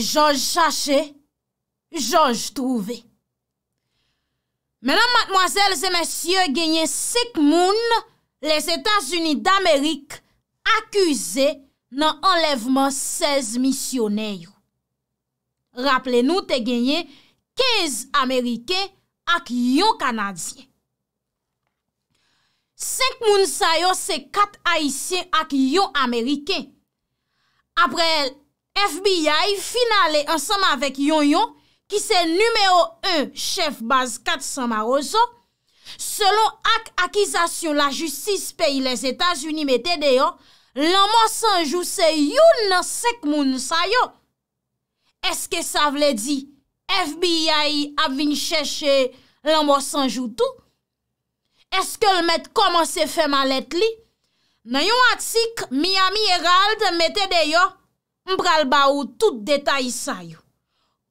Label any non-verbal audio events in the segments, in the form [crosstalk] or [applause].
Georges Chaché, Georges Trouvé. Menan matmoazèl zè mèsyè genye sèk moun les Etats-Unis d'Amérique akuse nan enlèveman 16 misyonèy. Raple nou te genye 15 Amerikè ak yo Kanadien. Sèk moun sayo se kat Aïsien ak yo Amerikè. Apre el, FBI finalè ansama avèk yon yon, ki se numèo 1, chef baz 400 marozò. Selon ak akizasyon la justice peyi les Etats-Unis metè deyon, lan mò sanjou se yon nan sek moun sa yon. Eske sa vle di, FBI avin chèche lan mò sanjou tou? Eske l mèt koman se fè malèt li? Nan yon atik, Miami Herald metè deyon, mbral ba ou tout detay sa yo.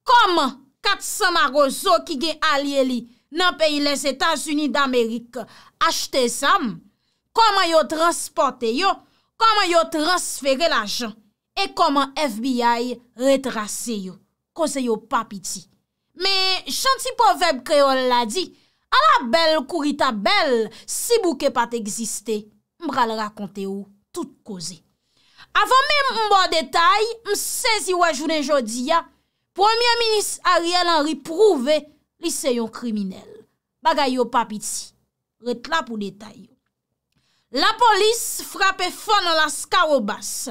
Koman kat sa maron so ki gen alye li nan peyi les Etats-Unis d'Amerik achte sam, koman yo transporte yo, koman yo transfere la jan, e koman FBI retrase yo, koze yo papi ti. Me chantipo veb kreol la di, ala bel kuri ta bel, si bouke pat egziste, mbral rakonte yo tout koze. Avon men mbo detay, msezi wajounen jodi ya, Premier Minis Ariel Henry prouve li seyon kriminel. Bagay yo papiti, retla pou detay yo. La polis frape fon nan la skarobas.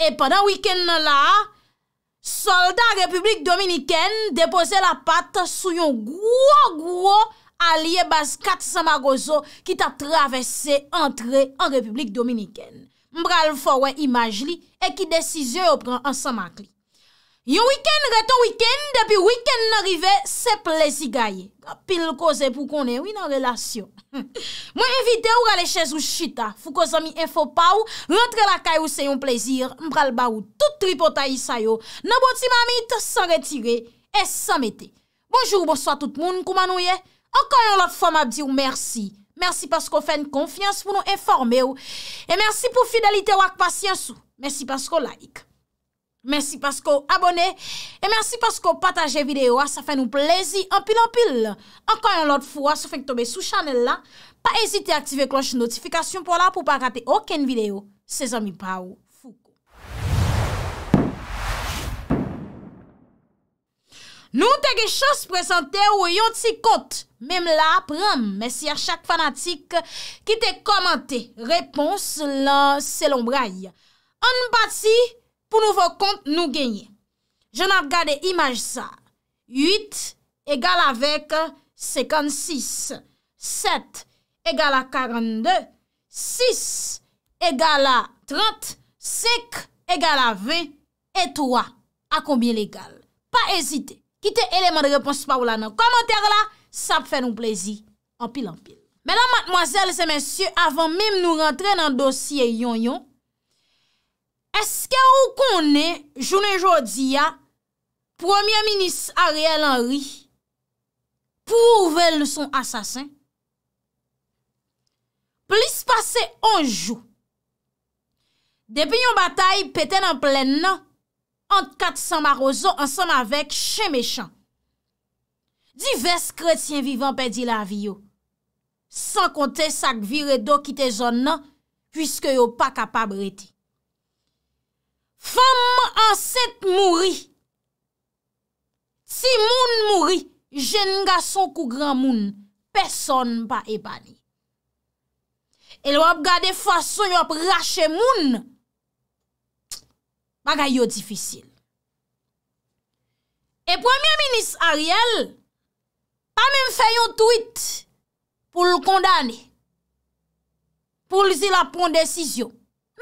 E padan wiken nan la, soldat Republik Dominiken depose la pat sou yon gwo gwo a liye bas 400 magoso ki ta travesse entre en Republik Dominiken. Mbral fò wè imaj li, e ki desize yo pran ansamak li. Yon wikèn reto wikèn, depi wikèn n'arive, se plezi gaye. Kapil koze pou konen, wè nan relasyon. [laughs] Mwen evite ou gale chèz ou chita, fò koza mi enfo pa ou, rentre la kay ou se yon plezir, mbral ba ou, tout tripotayi sayo, naboti mamit, se retire, e se mette. Bonjou, bonsoa tout moun, koumanou ye. Okan yon la fò mabdi ou mersi. mersi pasko fèn konfians pou nou enforme ou, e mersi pou fidelite wak pasyans ou, mersi pasko like, mersi pasko abone, e mersi pasko pataje video a, sa fè nou plezi, anpil anpil, ankan yon lot fwa, sou fèk tobe sou chanel la, pa ezite aktive kloche notifikasyon pou la, pou pa rate oken video, se zami pa ou. Nou te ge chos prezante ou yon ti kote. Mem la, prem, mesi a chak fanatik ki te komante. Repons lan selonbrai. An bati pou nouvo kont nou genye. Je nan gade imaj sa. 8 egal avek 56. 7 egal a 42. 6 egal a 30. 5 egal a V. Et 3 akombye legal. Pa ezite. Kite eleman de reponsi pa ou la nan komenter la, sa pou fè nou plezi. Anpil anpil. Menan matmoazel se mensyu, avan mim nou rentre nan dosye yon yon, eske ou konen, jounen jodi ya, Premier Ministre Ariel Henry, pou ou vel nou son asasin? Plis pase anjou, depi yon batay peten an plen non? nan, Ant kat san marozon an san avek chen mechan. Divers kretien vivan pe di la vi yo. San konten sak vire do ki te zon nan, pwiske yo pa kapab rete. Fem an set mouri. Si moun mouri, jen nga son kou gran moun, peson pa e bani. El wap gade fason yop rache moun, baga yo difisil. E premiè minis Ariel pa mèm fè yon tweet pou l kondane. Pou l zi la pon desisyon.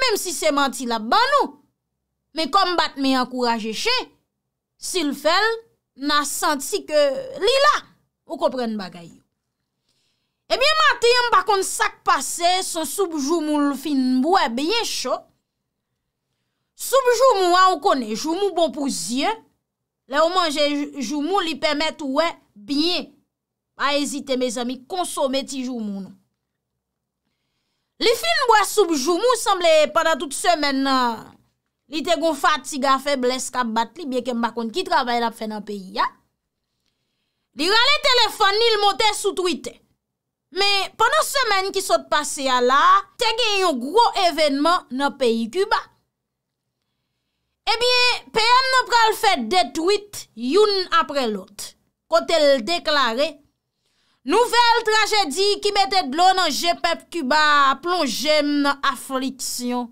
Mèm si se manti la ban nou. Mèm kom bat mèy akouraje che. Si l fel nan santi ke li la. Ou kopren bagayou. Ebyè mati yon bakon sak pase son soubjou mou l fin mbouè bèye chou. Soubjou mou an ou konejou mou bon pou zi an. Le ou manje joumou li pèmèt ouè binye. A ezite me zami konsome ti joumou nou. Li film wè soub joumou sanble padan tout semen nan li te goun fatiga febles ka batli biye ke mbakon ki travay la pfe nan peyi ya. Li rale telefon ni l motè sou twite. Men, padan semen ki sot pase ya la, te gen yon gro evenman nan peyi kuba. Ebyen, eh PN nan pral fè detwit youn apre lout. Kote l deklare, Nouvel trajedie ki metè dlo nan JPEP e Cuba plonjen nan afliksyon.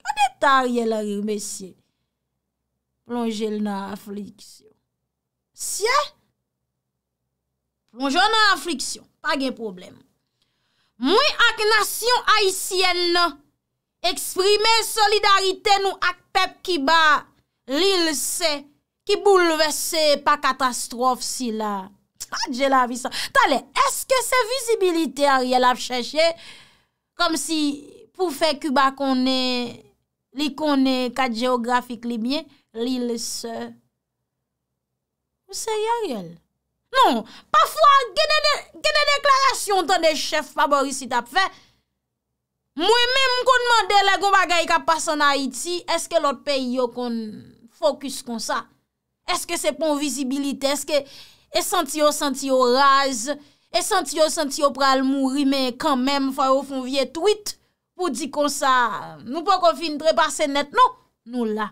Kwa detar yè lèri, mesye? Plonjen nan afliksyon. Siè? Plonjen nan afliksyon, pa gen problem. Mwen ak nasyon haisyen nan, Eksprime solidarite nou ak pep kiba, li lese ki boulevese pa katastrof si la. Adje ah, la avisa. Tale, eske se vizibilite a riel ap chèche? Kom si pou fè kuba konè, li konè kat geografik li bie, li lese. Ou se riel a riel? Non, pafwa genè deklarasyon ton de chèf favorisite ap fè, Mwen mè m kon mande le goma gayi kapas an Haiti, eske lot peyi yo kon fokus kon sa? Eske se pon vizibilite? Eske esanti yo senti yo raze? Esanti yo senti yo pral mouri? Men kan mèm fwa yo fon vie tweet pou di kon sa, nou pon kon fin dre par senet nou? Nou la.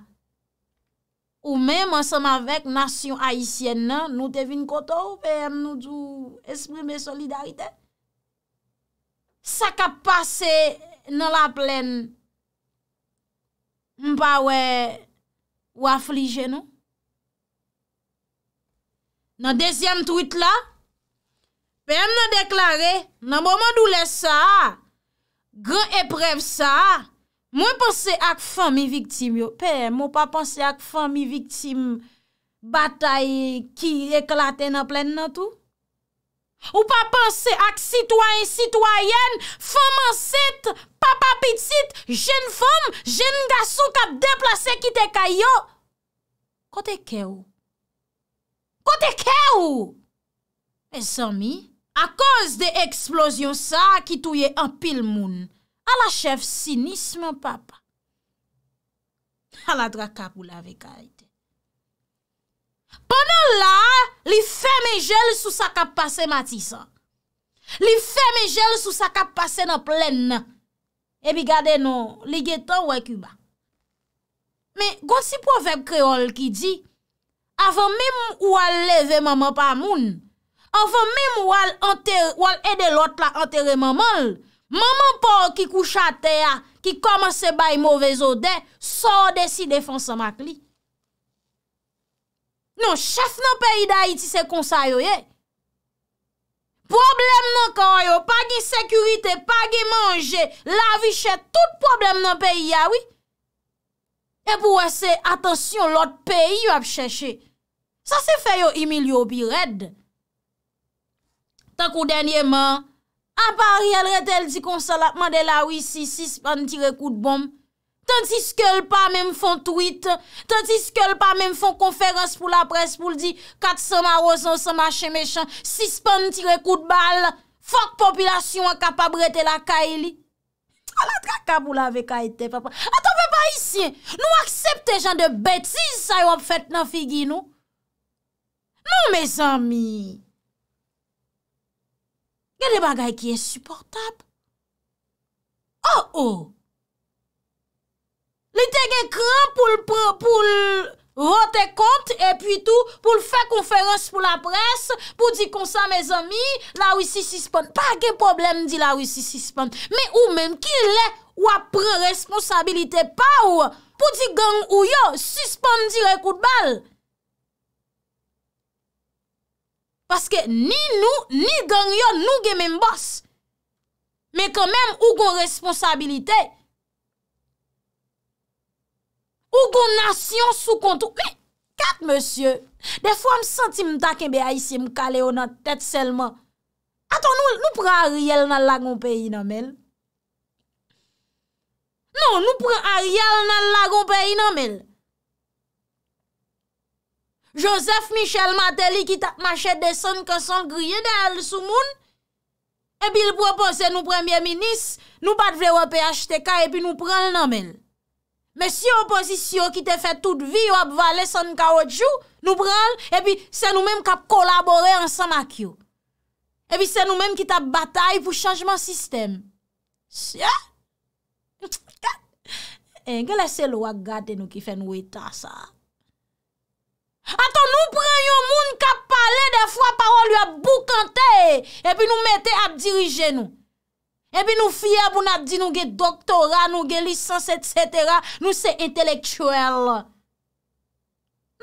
Ou mèm ansanm avek nasyon Haitienne nan, nou te vin koto ou pèm nou djou esprime solidarite? Sa kapase... nan la plen mpa wè wè flije nou. Nan dezyan truit la, pe m nan deklare, nan bonman doulè sa, gen eprev sa, mwen pense ak fèm y viktim yo. Pe, mwen pa pense ak fèm y viktim batay ki eklate nan plen nan tou. Ou pa panse ak sitwayen, sitwayen, foman set, papa pit set, jen fom, jen gasou kap deplase ki te kayo. Kote ke ou? Kote ke ou? E san mi, a koz de eksplosyon sa ki touye an pil moun. A la chef sinis, mwen papa. A la draka pou la vekaye. Pendan la, li fe me jel sou sa kap pase Matisa. Li fe me jel sou sa kap pase nan plen nan. Ebi gade nou, li getan wèk yu ba. Me gosi po vep kreol ki di, avan mem ou al leve maman pa moun, avan mem ou al ede lot la anterre maman, maman pou ki kou chate ya, ki koman se bay mouvez ode, so ode si defanse mak li. Non, chef nan peyi da iti se konsa yo ye. Problem nan ka yo, pa gen sekurite, pa gen manje, la vi chè, tout problem nan peyi ya wè. E pou wè se, atensyon, lot peyi yo ap chèche. Sa se fè yo emil yo pi red. Tak ou denye man, a pari el re tel di konsa la pman de la wè si sis pan tire kout bom. Tanti skel pa mèm fon tweet, tanti skel pa mèm fon konferans pou la pres pou l di, kat seman rozan, seman chen mechan, sispan tire kout bal, fok popilasyon akapab rete la ka e li. A [laughs] la traka pou la vek a ete, papa. A to ve pa isye, nou aksepte jan de bet, si sa yo fèt nan figi nou. Nou, mes amy. Gade bagay ki esuportab. Oh, oh. Li te gen kran pou l'vote kont e pi tout, pou l'fe konferans pou la pres, pou di konsa mez ami, la wisi sispon. Pa gen problem di la wisi sispon, me ou men ki le wapre responsabilite pa ou, pou di gen ou yo, sispon di rekout bal. Paske ni nou, ni gen yo nou gen men boss, me kon men ou kon responsabilite. Ogo nasyon sou kontou. E, kat monsye. De fwa m senti m taken be a yisi m kale o nan tèt selman. Aton nou, nou pran a riyel nan lagon peyi nan men. Non, nou pran a riyel nan non, lagon peyi nan men. Josef Michel Mateli ki tak machet de son ke son griye de al sou moun. E bil propon se nou premier minis. Nou bat vle wap e achete ka e pi nou pran nan men. Men si yo oposisyon ki te fe tout vi yo ap vale san ka otjou, nou pran, epi se nou menm kap kolabore ansan ak yo. Epi se nou menm ki ta batay pou chanjman sistem. Si yo? En, gen eh, lese lou ak gate nou ki fen weta sa. Ato nou pran yon moun kap pale defwa parol yo ap bukante, epi nou mette ap dirije nou. Ebi nou fiya pou nat di nou ge doktorat, nou ge lisans, etc. Nou se entelektuel.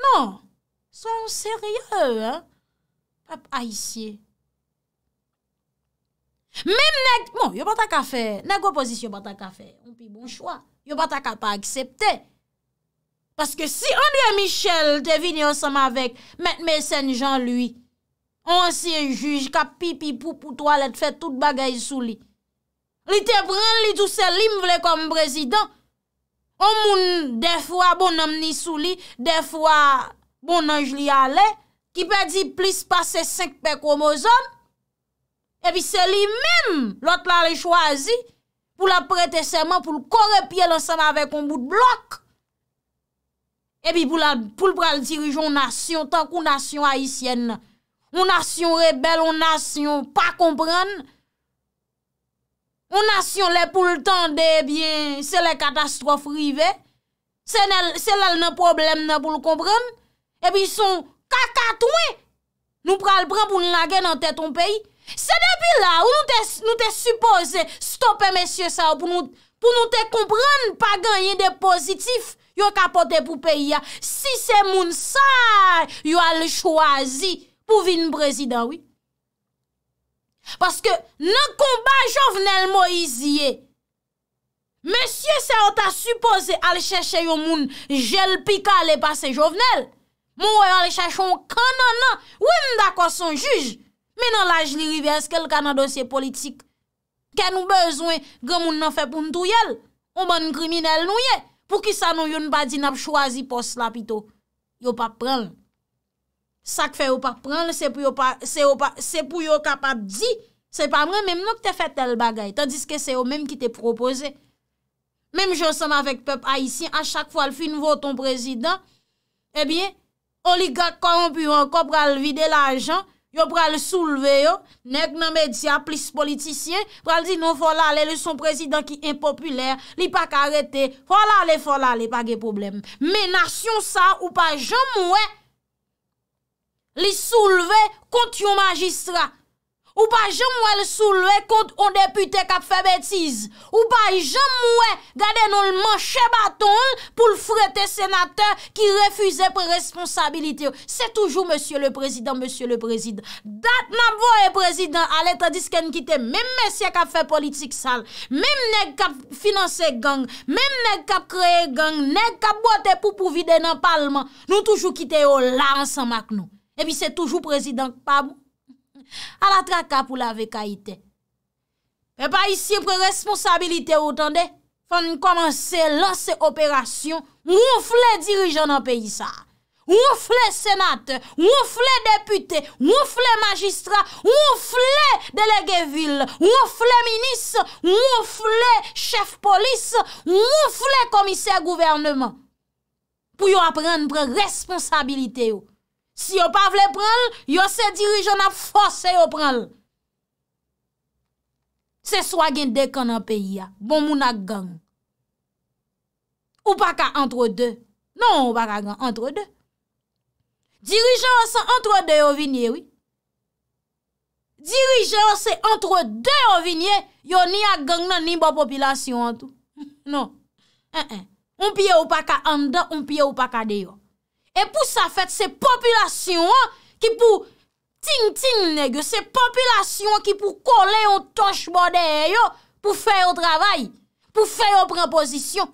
Non. So an seryel, hein. Pap a isye. Mem nek, bon, yo batak a fe, nek opozisyon batak a fe. On pi bon chwa. Yo batak a pa aksepte. Paske si André Michel te vini ansama vek, met mesen jan lui, an se juj ka pipi, pupu, toalet, fe tout bagay sou li. Li te pran, li tout se lim vle kom prezident. O moun defwa bon amnisou li, defwa bon anj li ale, ki pe di plis pase 5 pek homozon, epi se li mim, lot la li chwazi, pou la prete seman pou l'korepye lansan avek on bout blok. Epi pou l pran dirijon nasyon, tank ou nasyon Haitienne, ou nasyon rebel, ou nasyon pa kompran, Moun asyon le pou l'tande, ebyen, se le katastrofe rive, se lal nan problem nan pou l'kompran, eby son kakatwe, nou pral pran pou l'nage nan teton peyi. Se depi la, ou nou te suppose stopen mesye sa ou pou nou te kompran pa ganyen de pozitif yo kapote pou peyi ya, si se moun sa yo al chwazi pou vin prezidawi. Paske nan kouba jovenel mo yiziye, mesye se an ta suppose al chèche yon moun jel pika le pase jovenel. Mou yon al chèche yon kanan nan, wè m da kwa son juj. Menan la jli rivez, kel kanan dosye politik, ken nou bezwen gen moun nan fe poun touyel, ou ban kriminel nou ye, pou ki sa nou yon badi nap chwazi pos la pito. Yo pa pran l. Sak fe ou pa pran, se pou yo ka pa di, se pa mre, mèm nou ki te fe tel bagay, tandis ke se ou mèm ki te propoze. Mèm jò san avèk pèp Aïsien, a chak fòl finvò ton prezident, ebyen, oligak korompyon, kò pral vide l'ajan, yò pral souleve yo, nek nan medya, plis politisyen, pral di nou fola le le son prezident ki impopuler, li pa karete, fola le fola le pa ge problem. Mè nasyon sa ou pa jom mwè, li souleve kont yon magistra. Ou pa jom wè l souleve kont yon depute kap fè bètiz. Ou pa jom wè gade nou l manche baton pou l frete senate ki refuze pr responsabilite. Se toujou monsye le prezident, monsye le prezident. Dat nan boye prezident alè ta disken kite, mèm mèsyè kap fè politik sal, mèm mèm kap finanse gang, mèm mèm kap kreye gang, mèm mèm kap bote pou pou vide nan palman. Nou toujou kite yo la ansan mak nou. E pi se toujou prezidant pa mou. A la traka pou la veka ite. E pa isi yon pre responsabilite ou tande. Fon yon komanse lanse operasyon. Mou fle dirijan an peyi sa. Mou fle senate. Mou fle depute. Mou fle magistra. Mou fle delegevil. Mou fle minis. Mou fle chef polis. Mou fle komise gouvernement. Pou yon apren pre responsabilite ou. Si yo pa vle pran l, yo se dirijon a fose yo pran l. Se swa gen dek an an peyi a, bon moun ak gang. Ou pa ka antre de. Non ou pa ka gang, antre de. Dirijon se antre de yo viniye, oui. Dirijon se antre de yo viniye, yo ni ak gang nan nimbo popilasyon an tou. [laughs] Non, en en. Un piye ou pa ka andan, un piye ou pa ka deyo. E pou sa fèt se popilasyon an ki pou ting ting neg, se popilasyon an ki pou kole yon toch modè yon, pou fè yon travay, pou fè yon pren pozisyon.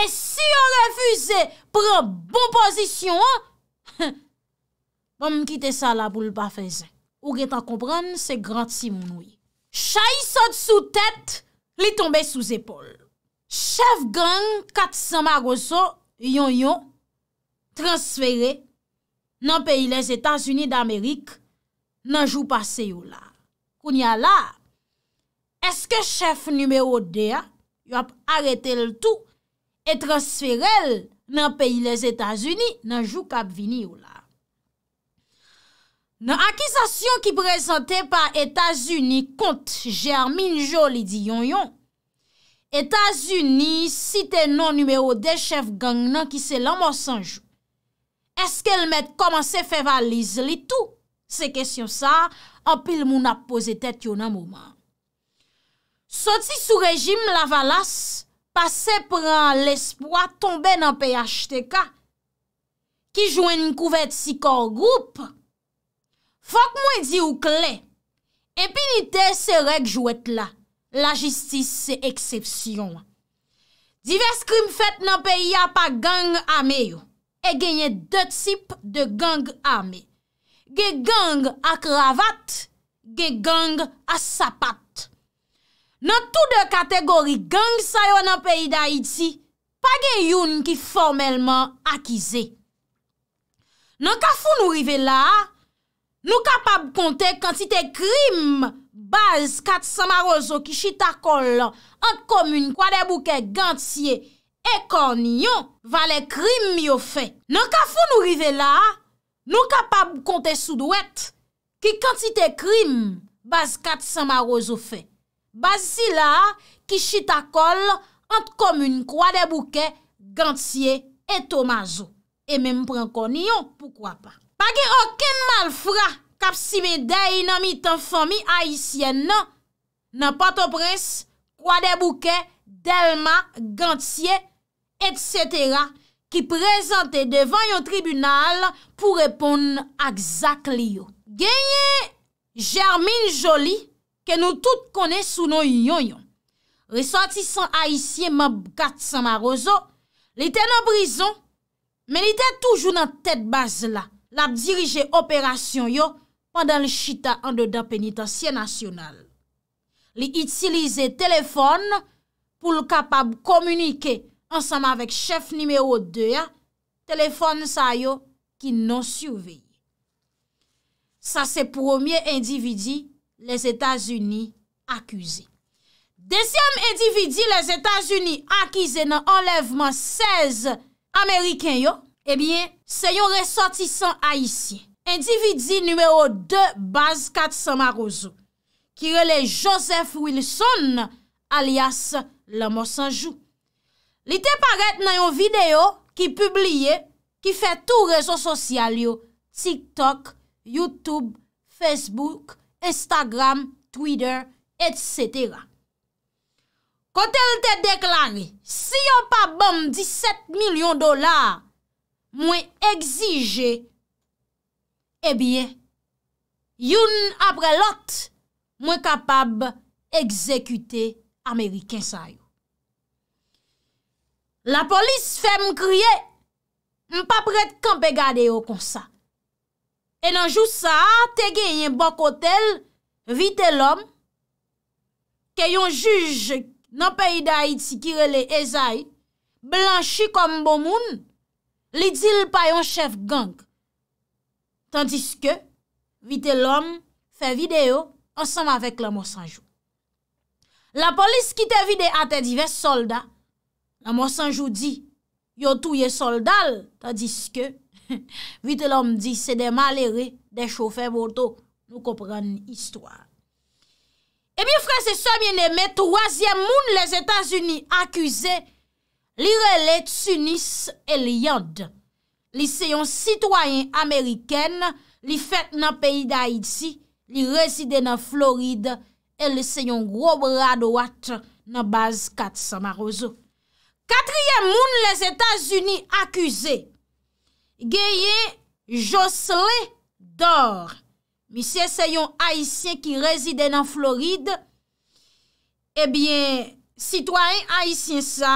E si yon refüze pren bon pozisyon an, [laughs] bon mkite sa la boul pa fè zè. Ou gè tan kompran se grant si mounoui. Chayi sot sou tèt, li tombe sou zépol. Chef gang, katsan magoso, yon yon, transfere nan peyi les Etats-Unis d'Amerik nan jou pase yo la. Koun ya la, eske chef numéro 2 yo ap arete l'tou et transfere l nan peyi les Etats-Unis nan jou kap vini yo la. Nan akizasyon ki prezante pa Etats-Unis kont Jermine Jolie di yon yon, Etats-Unis site nan numéro 2 chef gang nan ki se lan monsan jou. Eskel met koman se fevalize li tou. Se kesyon sa, apil moun ap pose tet yon an mouman. Soti sou rejim la valas, pase pran l'espoi, tombe nan pey achte ka. Ki jwen kouvet si kor group, fok mwen di ou kle, epinite se rek jwet la, la jistis se eksepsyon. Dives krim fet nan pey ya pa gang ameyo. e genye de tip de gang ame. Ge gang a kravat, ge gang a sapat. Nan tou de kategori gang sa yo nan peyi da iti, pa gen yon ki formelman akize. Nan ka foun nou rive la, nou kapab konten kantite krim, baz kat samarozo ki chita kon lan, ant komun kwa debu ke gantye e kon yon, vale krim mi yo fe. Non ka foun nou rive la, non ka pa kontesou dwet, ki kantite krim, baz kat san maroz yo fe. Baz zi la, ki chita kol, ant komoun kwa de bouke, gantye et omazo. E menm pren kon yon, poukwa pa. Pagi oken manfra, kapsi me dey nan mi tan fomi aisyen nan, nan pato pres, kwa de bouke, delma, gantye, et setera ki prezante devan yo tribunal pou repon akzak li yo. Genye Jermine Jolie ke nou tout kone sou nou yon yon. Reswati san Aisyen Mabgat Samaroso, li ten an brison, men li ten toujou nan tet baz la, la dirije operasyon yo pandan li chita an de da penitansye nasyonal. Li itilize telefon pou l kapab komunike Ansama vek chef nimeyo 2 ya, telefon sa yo ki non souveye. Sa se promye endividi, les Etats-Unis akuse. Desyem endividi les Etats-Unis akize nan enlevman 16 Ameriken yo, ebyen eh se yon resotisan Haitien. Endividi nimeyo 2, baz 4, sama roso. Ki rele Joseph Wilson alias Le Monsanjou. Li te paret nan yon video ki publie, ki fe tou reso sosyal yo, TikTok, YouTube, Facebook, Instagram, Twitter, etc. Kote li te deklare, si yo pa bom 17 milyon dolar mwen egzije, ebye, yon apre lot mwen kapab egzekyte Ameriken sa yo. la polis fè m kriye, m pa pret kan pe gade yo konsa. E nan jou sa, te gen yon bokotel, vite lom, ke yon juj nan peyi da iti kirele e zay, blanchi kom bomoun, li dil pa yon chef gang. Tandis ke, vite lom, fè video, ansanm avèk lom osanjou. La polis ki te vide atè divers solda, Nan monsan joudi, yon touye soldal, tadiske, [laughs] vite lom di se de malere de choufe voto nou kopran istwa. E mi franse se mien eme, troasyem moun les Etats-Unis akuse, li rele tsunis e li yad. Li se yon sitwayen Ameriken, li fet nan peyi da Haiti, li reside nan Floride, e li se yon grob rado wat nan baz kat Samaroso. Katriye moun les Etats-Unis akuse, geye Josley Dor. Misye se yon Aisyen ki rezide nan Floride, ebyen eh sitwany Aisyen sa,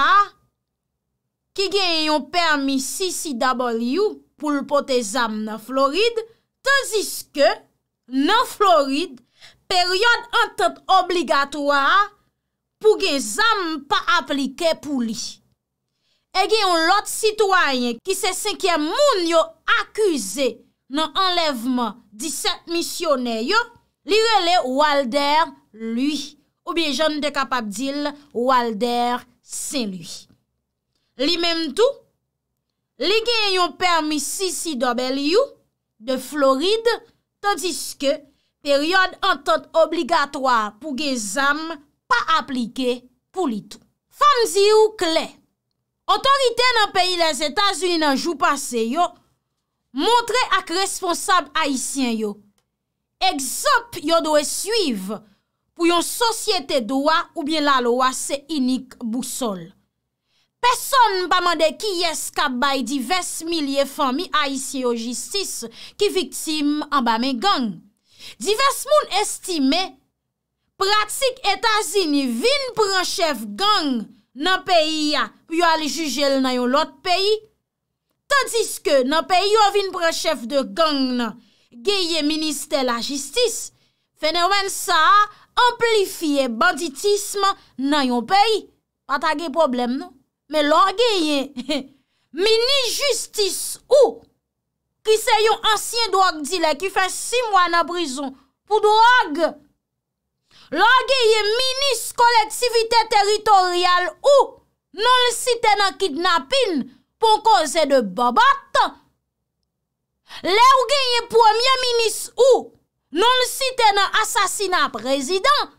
ki geye yon permis CCW pou lpote zam nan Floride, teziske nan Floride, peryode an tent obligatoa pou gey zam pa aplike pou li. e gen yon lot sitwanyen ki se sen ken moun yo akuse nan enlevman di set misyonen yo, li rele Walder lui, ou biye jen de kapap dil Walder sen lui. Li menm tou, li gen yon permis CCW yo de Floride, tandis ke peryon entant obligatwa pou ge zam pa aplike pou li tou. Fem zi yon klen. Otorite nan peyi les Etats-Unis nan jou pase yo, montre ak responsab aisyen yo, ekzop yo dowe suyv pou yon sosyete dowa ou bien la lowa se inik bousol. Peson nan pa mande ki yes kap bay divers milye fami aisyen yo jistis ki viktim an ba men gang. Divers moun estime, pratik Etats-Unis vin pranchef gang nan peyi a, pou yo ale jujel nan yon lot peyi, tadis ke nan peyi yo avin prechef de gang nan, geye minister la jistis, fenewen sa, amplifiye banditisme nan yon peyi, patage problem nou, men lor geye, [laughs] mini jistis ou, ki se yon ansyen doak dile, ki fè si mwa nan brison, pou doak, La genye minis koleksivite teritorial ou non l siten an kidnapin pou konze de babat. Le ou genye premier minis ou non l siten an asasina prezident.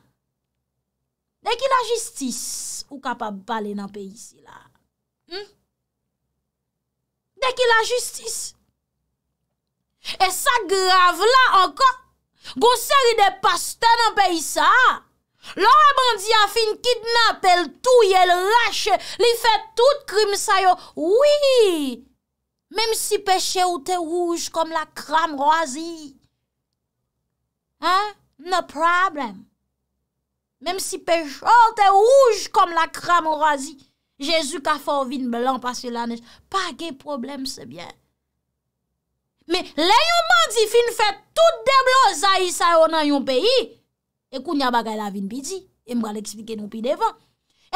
Dek il a justis ou kapab bale nan peyi si la. Hmm? Dek il a justis. E sa grav la ankon. Gonseri de pastè nan pe yisa. Lora bandi a fin kidnap el touy el lache. Li fè tout krim sayo. Oui. Mem si peche ou te rouj kom la kram roazi. Ha? No problem. Mem si peche ou te rouj kom la kram roazi. Jezu ka fò vin blan pasye la nej. Pa ge problem sebyen. me le yon mandi fin fet tout deblo za yisa yo nan yon peyi, e kou nya bagay la vin pi di, e mbra l'eksplike nou pi devan,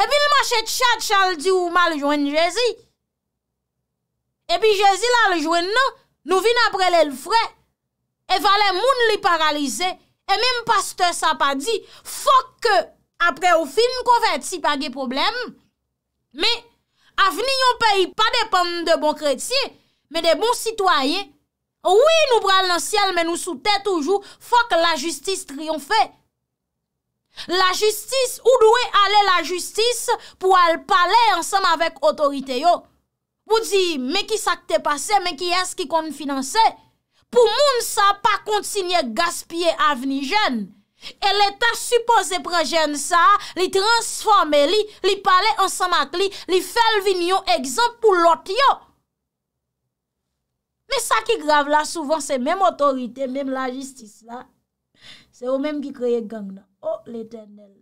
e pi l'ma chet chad chal di ou ma l'jwen Jezi, e pi Jezi la l'jwen nan, nou vin apre l'elvre, e vale moun li paralize, e menm pastor sa pa di, fok ke apre ou fin konveci pa ge problem, me avni yon peyi pa depan de bon kretye, me de bon sitwaye, Ouwi nou bral nan siel men nou soute toujou, fok la justis triyonfe. La justis, ou dwe ale la justis pou al pale ansam avek otorite yo. Pou di, meki sakte pase, meki eski kon finanse. Pou moun sa pa kontinye gaspye avni jen. E leta supose prejen sa li transforme li, li pale ansam akli, li felvin yo egzamp pou lot yo. Me sa ki grav la souvan, se menm otorite, menm la jistis la. Se ou menm ki kreye gang na. O, l'eternel.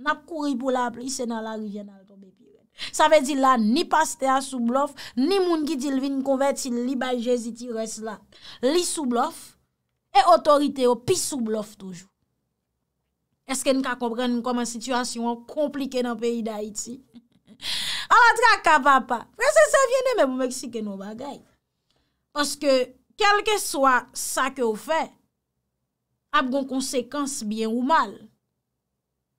Nap kouri pou la pli, se nan la rije nan ton bepire. Sa ve di la, ni paste a soublof, ni moun ki dilvin konverti li bay jezi ti res la. Li soublof, e otorite ou pi soublof toujou. Eske n ka kompren nou koman situasyon komplike nan peyi da iti. A la [laughs] tra ka papa, prese se vye ne menm ou meksi ke nou bagay. Paske, kelke swa sa ke ou fe, ap gon konsekans byen ou mal.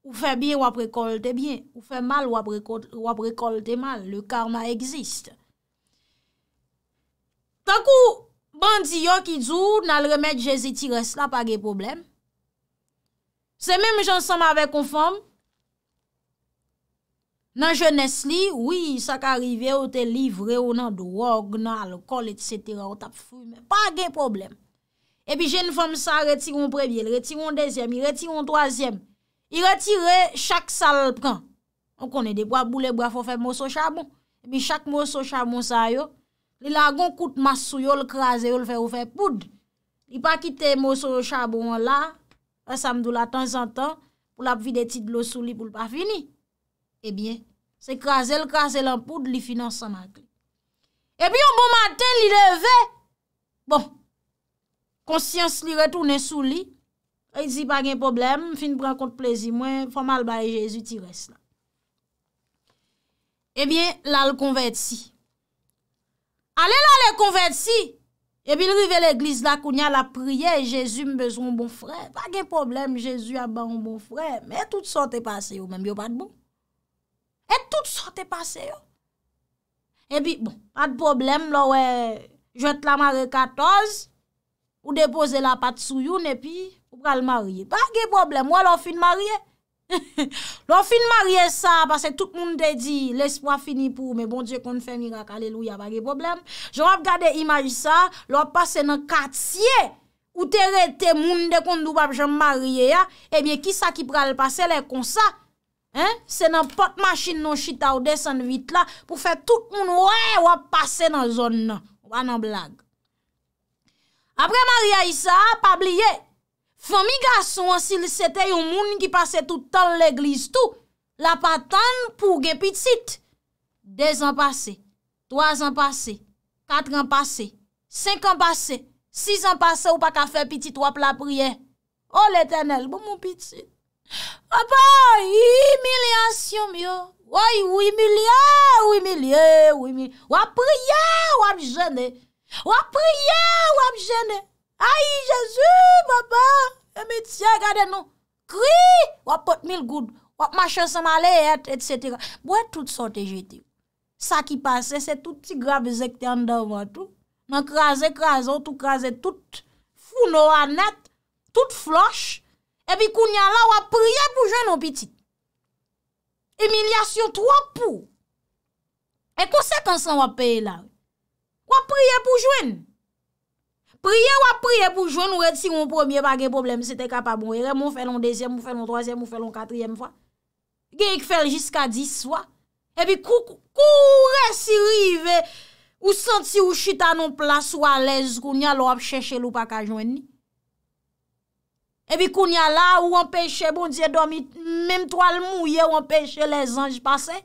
Ou fe byen wap rekolte byen, ou fe mal wap rekolte mal. Le karma egziste. Takou, bandi yo ki dzou nan remet jeziti resla pa ge problem. Se menm jansan ma ve konforme, Nan jones li, wii, sa ka rive ou te livre ou nan drog, nan alkol, et setera, ou tap fume. Pa ge problem. Epi jen fom sa retiron prebyel, retiron dezyem, retiron toazyem. I retire chak sal pran. On konen debo ap bou le bra fo fe moso chabon. Epi chak moso chabon sa yo, li la gon koute maso yo, l kraze yo, l fe ou fe poud. Li pa kite moso chabon la, sa mdou la tan zan tan, pou la pvi de tit lo sou li pou l pa fini. Ebyen, eh se krasel, krasel anpoud, li finanse an akli. Ebyen, eh bon matin, li leve, bon, konsyans li retounen sou li, e di bagen problem, fin pran kont plezi mwen, fwa mal baye Jezu ti res la. Ebyen, la l konvert si. Ale la l konvert si, ebyen, rive l eglise la, kounya la priye, Jezu mbezou mbon fre, bagen problem, Jezu aban mbon fre, me bon bon tout sa te pase yo, men bi yo pat bon. E tout sa te pase yo. E bi, bon, pa te problem, lò wè, jwè te la mare katoz, ou depoze la pat sou youn, e pi, ou pral marye. Pa ge problem, wè lò fin marye. Lò [laughs] fin marye sa, pase tout moun bon de di, l'espoi fini pou, me bon die kon fè nirak, aleluya, pa ge problem. Jwè wè gade imaj sa, lò pase nan katye, ou te re te moun de kondou bab jwè marye ya, e eh bi, ki sa ki pral pase lè konsa, Se nan pot machin nan chita ou desan vit la pou fe tout moun wè wap pase nan zon nan. Wè nan blag. Apre Maria Issa, pabliye, fomi gason wansil sete yon moun ki pase toutan l'eglise tou, la patan pou ge pitit. Dez an pase, toaz an pase, katran pase, senkan pase, sizan pase ou pa ka fe pitit wap la priye. Ol oh, etenel, bou moun pitit. Baba, yi milyansyon myo, woy, woy milyan, woy milyan, woy milyan, woy priyan wap jene, woy priyan wap jene, ayi Jezu baba, e metia gade nou, kri, woy pot mil goud, woy machan se male et, et setera. Mwen tout sote jeti, sa ki pase, se tout ti grabe zekte an davan tout, nan kraze krazo, tout kraze, tout founo an net, tout flonche. Ebi kou nya la wap priye pou jwen nou pitit. Emilyasyon 3 pou. E konsekansan wap peye la. Wap priye pou jwen. Priye wap priye pou jwen ou reti moun pwemye bagye problem. Se te kapabon. Ere moun fèl nou deuxième, moun fèl nou troisième, moun fèl nou katriyem fwa. Gè yik fèl jiska 10 fwa. Ebi kou resi rive ou senti ou chita nou plas walez kou nya la wap chèche lou pa ka jwen ni. evi koun ya la ou an peche bon diye domi, mem toal mouye ou an peche le zanj pase.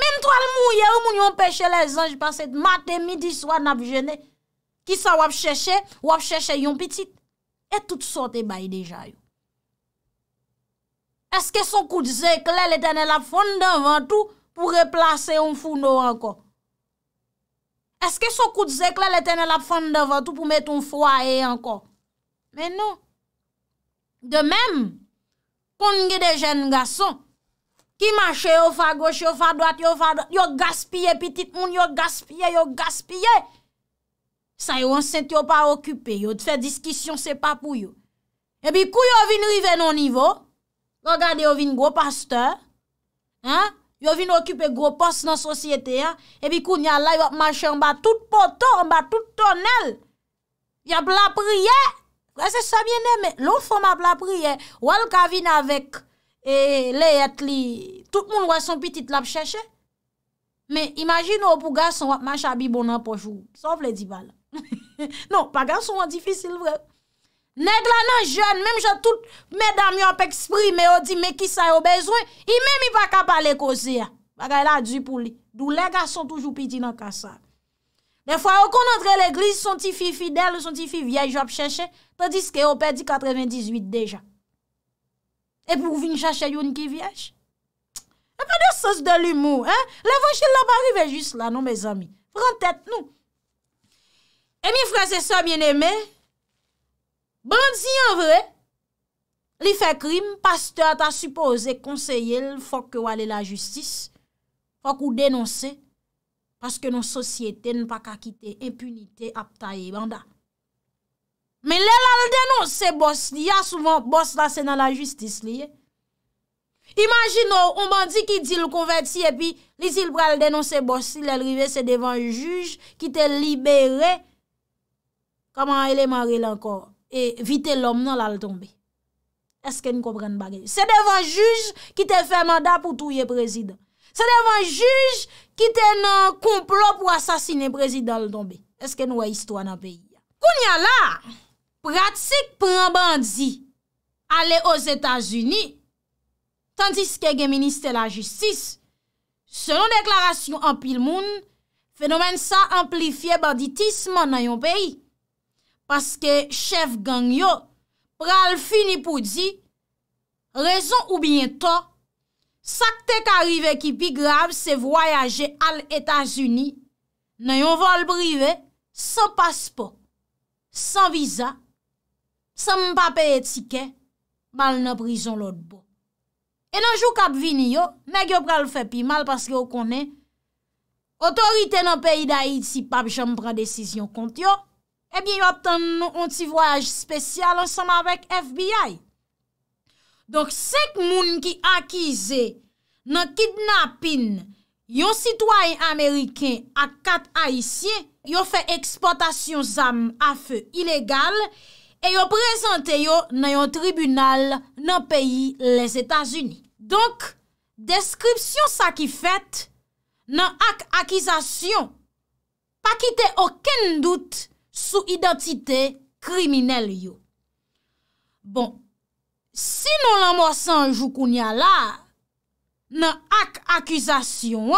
Mem toal mouye ou moun yo an peche le zanj pase, mate midi swan ap jene, ki sa wap cheche, wap cheche yon pitit, e tout sote bayi deja yo. Eske son kou dize, klele tene la fon devan tou, pou replase yon foun ou an kon. Eske sou kout zek lè lè tè nè la pfan devan tout pou mèt un fwa e ankon? Mè nou. De mèm, kon nge de jen nga son, ki manche yo fwa goche, yo fwa doat, yo fwa doat, yo gaspye, pitit moun, yo gaspye, yo gaspye. Sa yo an sent yo pa okupè, yo te fè diskisyon, se pa pou yo. Ebi kou yo vin rive nou nivou, yo gade yo vin gwo pasteur, an, Yo vin okipe gwo pos nan sosyete ya. Ebi kou nyala yo ap manche anba tout poto, anba tout tonel. Yo ap la priye. Kwa se sa biene me. Loun fwa ma ap la priye. Wal ka vin avek le yetli. Tout moun wè son pitit lap chèche. Me imagine yo oh, pou gason wè ap manche a bi bonan pochou. Sòf le divan. [laughs] Non, pa gason wè an difisil vwè. Nèk la nan joun, mèm jò tout mè dam yon pe eksprime, o di mè ki sa yo bezwen, i mè mi pa kapal e kozi ya. Bagay la di pou li. Dou lèk a son toujou pi di nan kasal. De fwa yo kon antre l'eglise, son ti fi fidèl, son ti fi viej jop chèche, ta di skè yo pedi 98 deja. E pou vin chèche yon ki viej? E pa de sos de l'humour, he? Le vanshe la ba rive jis la nou, me zami. Frantet nou. E mi fransè sa mien emè, Bandi yon vwe, li fe krim, pasteur ta supose konseyel fok wale la justis, fok ou denonse, paske nou sosyete nou pa kakite impunite aptaye banda. Men lè lal denonse boss li, ya eh. oh, souvan boss la se nan la justis li. Imagino, ou bandi ki di l konverti epi, li di l pral denonse boss li, lè l rive se devan juj ki te libere, kaman ele mare lankor. E vite lom nan lal tombe. Eske nou kompren bagay. Se devan juj ki te fe manda pou tou ye prezident. Se devan juj ki te nan komplot pou asasine prezident lal tombe. Eske nou e histwa nan peyi. Koun ya la, pratik pran bandi ale os Etats-Uni, tandis ke gen minister la justis, selon deklarasyon an pil moun, fenomen sa amplifiye banditisman nan yon peyi. Paske chef gang yo pral fini pou di rezon ou bientan sakte karive ki pi grab se voyaje al Etats-Uni nan yon vol prive san paspo, san visa, san mpa pe etike bal nan prison lotbo. E nan jou kap vini yo, meg yo pral fe pi mal paske yo konen otorite nan peyi da iti pap jom pran desisyon kont yo. ebyen yo aptan nou an ti voyaj spesyal ansanm avèk FBI. Donk sek moun ki akize nan kidnapin yon sitwayen Ameriken ak kat Aisyen, yon fè eksportasyon zam a fè ilegal e yon prezante yo nan yon tribunal nan peyi les Etats-Unis. Donk deskripsyon sa ki fèt nan ak akizasyon pa kite oken dout sou identite kriminelle yo. Bon, si nou la mwosan jou koun ya la, nan ak akizasyon,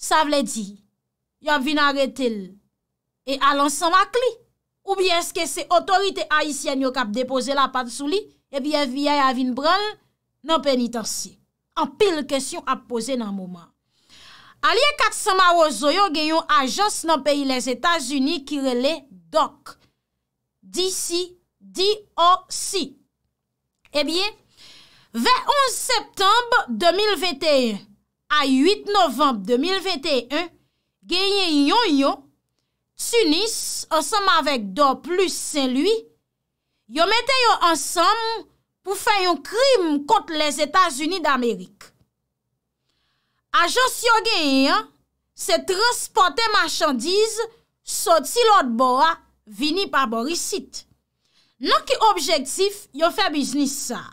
sa vle di, yo ap vin aretele, e alansan wak li, ou bien se se otorite aisyen yo kap depose la pat sou li, e biye viya ya vin bral, nan penitensi. An pil kesyon ap pose nan mwoma. Aliye kaksama wazoyo genyon ajans nan peyi les Etats-Unis kirele dok. Disi, di o si. Ebyen, vey 11 septembe 2021 a 8 novembe 2021, genyon yon yon s'unis ansama vek do plus sen lui, yon meten yon ansam pou fay yon krim kont les Etats-Unis d'Amerik. Ajons yo genyen se transporte machandiz soti lot bo a vini pa borisit. Non ki objektif yo fe biznis sa.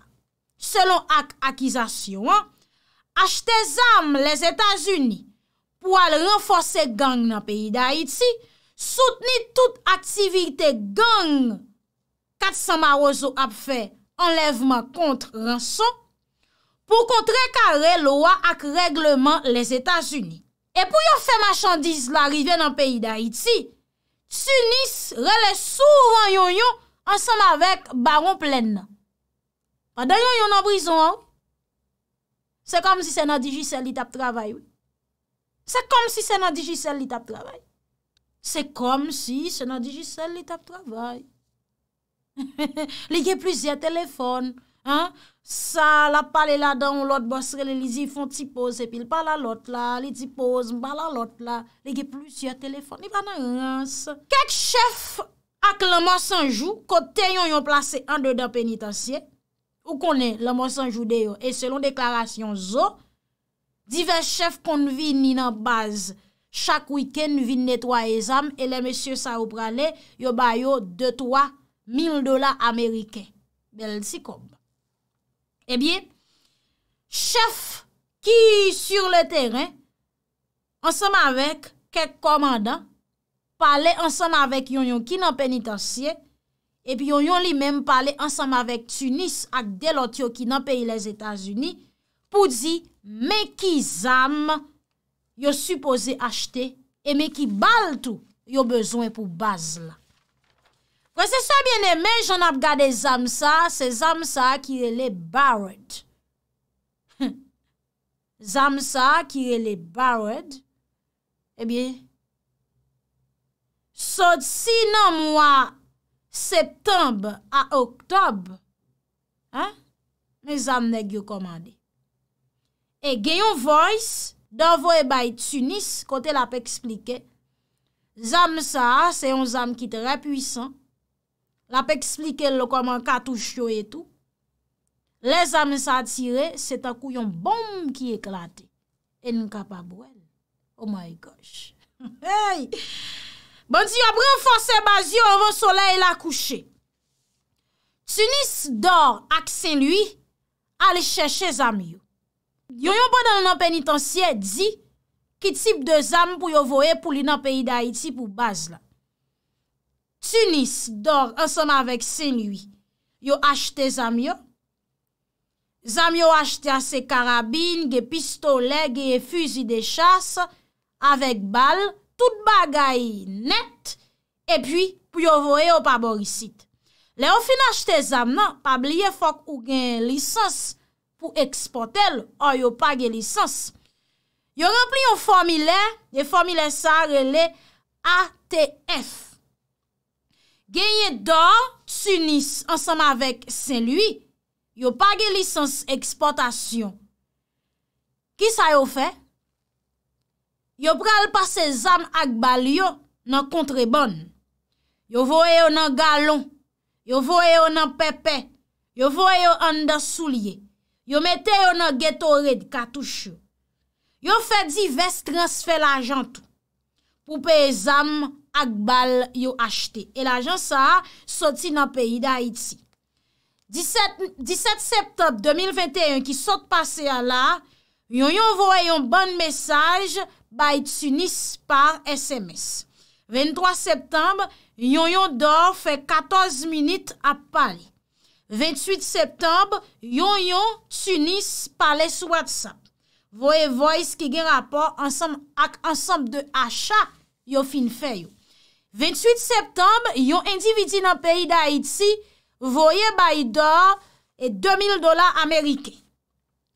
Selon ak akizasyon, achte zam les Etats-Unis pou al renfose gang nan peyi da iti, soutenit tout aktivite gang kat samaroso ap fe enlevman kont renson, pou kontre kare lowa ak regleman les Etats-Unis. E pou yon fè machandise l'arriven an peyi d'Haïti, s'unis rele souvan yon yon ansan avèk baron plèn nan. A dan yon yon nan brison an, se kom si se nan dijise l'itap travay. Se kom si se nan dijise l'itap travay. Se kom si se nan dijise l'itap travay. [laughs] Liye plize telefon, sa la pale la dan ou lot basre li li zifon ti pose epil pa la lot la, li ti pose mba la lot la, li ge plus ya telefon, li pa nan yon ans. Kek chef ak la monsanjou, kote yon yon plase an de dan penitansye, ou konen la monsanjou deyo, e selon deklarasyon zo, divers chef kon vi ni nan baz, chak wiken vi netwa e zam, e le monsanjou sa ou prale, yo bayo 2-3 mil dola ameriken. Bel si kob. Ebyen, chef ki sur le teren, ansanm avek kek komandan, pale ansanm avek yon yon ki nan penitansye, epi yon yon li men pale ansanm avek Tunis ak Delotio ki nan peyi les Etats-Unis, pou di me ki zanm yo supose achte, e me ki bal tou yo bezwen pou baz la. Kwa se sa biene men, joun ap gade zamsa, se zamsa ki re le barred. [laughs] Zamsa ki re le barred, e bie, sot si nan mwa septembe a oktob, me zam neg yo komande. E gen yon voice, dovo e bay Tunis, kote la pe eksplike, zamsa se yon zam ki tre puisan, La pe eksplike lo koman katou chyo etou. Le zame sa atire, setakou yon bom ki eklate. E nuka pa bwel. Oh my gosh. [laughs] Hey! Bondi yo apre yon fos se baz yo avon soley la kouche. Tunis dor ak sen lui, alè chèche zame yo. Yon yon podan nan penitansye di, ki tip de zame pou yo voe pou li nan peyi da iti pou baz la. Tsunis, dor, anseman vek sen yu, yo achte zamyo. Zamyo achte ase karabin, ge pistole, ge fuzi de chas, avek bal, tout bagay net, e pwi pou yo voye yo paborisit. Non? Le yo finachte zamyo, pabliye fok ou gen lisans pou ekspote l, an yo page lisans. Yo repri yo formile, de formile sa rele ATF. Genye da Tsunis ansam avek sen lui, yo page lisans eksportasyon. Ki sa yo fe? Yo pral pase zam ak balyo nan kontrebon. Yo voye yo nan galon, yo voye yo nan pepe, yo voye yo an da soulye, yo metye yo nan geto red katouche. Yo fe di vestransfe la jantou, poupe zam akbali. ak bal yo achete. E la jan sa, soti nan peyi da iti. 17 septembre 2021, ki sote pase a la, yon yon vwe yon ban mesaj, bay Tunis par SMS. 23 septembre, yon yon dor fe 14 minit ap pale. 28 septembre, yon yon Tunis pale sou WhatsApp. Vwe vwe is ki gen rapor, ak ansampe de achat, yo fin fe yon. 28 septembe, yon endividi nan peyi da Iti voye bayi dor e 2000 dolar Amerike.